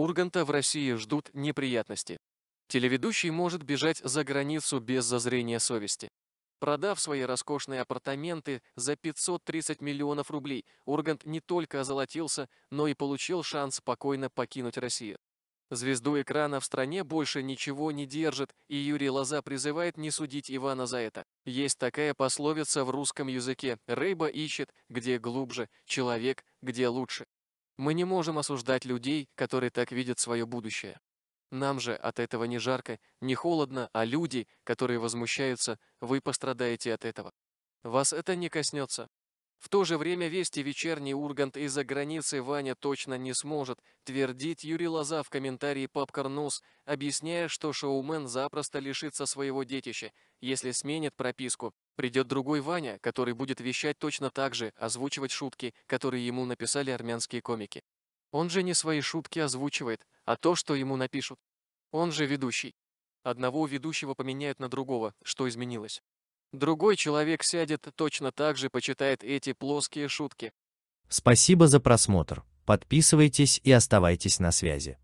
Урганта в России ждут неприятности. Телеведущий может бежать за границу без зазрения совести. Продав свои роскошные апартаменты за 530 миллионов рублей, Ургант не только озолотился, но и получил шанс спокойно покинуть Россию. Звезду экрана в стране больше ничего не держит, и Юрий Лоза призывает не судить Ивана за это. Есть такая пословица в русском языке «рыба ищет, где глубже, человек, где лучше». Мы не можем осуждать людей, которые так видят свое будущее. Нам же от этого не жарко, не холодно, а люди, которые возмущаются, вы пострадаете от этого. Вас это не коснется. В то же время вести вечерний Ургант из-за границы Ваня точно не сможет, твердит Юрий Лоза в комментарии Папкорнус, объясняя, что шоумен запросто лишится своего детища, если сменит прописку. Придет другой Ваня, который будет вещать точно так же, озвучивать шутки, которые ему написали армянские комики. Он же не свои шутки озвучивает, а то, что ему напишут. Он же ведущий. Одного ведущего поменяют на другого, что изменилось. Другой человек сядет точно так же почитает эти плоские шутки. Спасибо за просмотр. Подписывайтесь и оставайтесь на связи.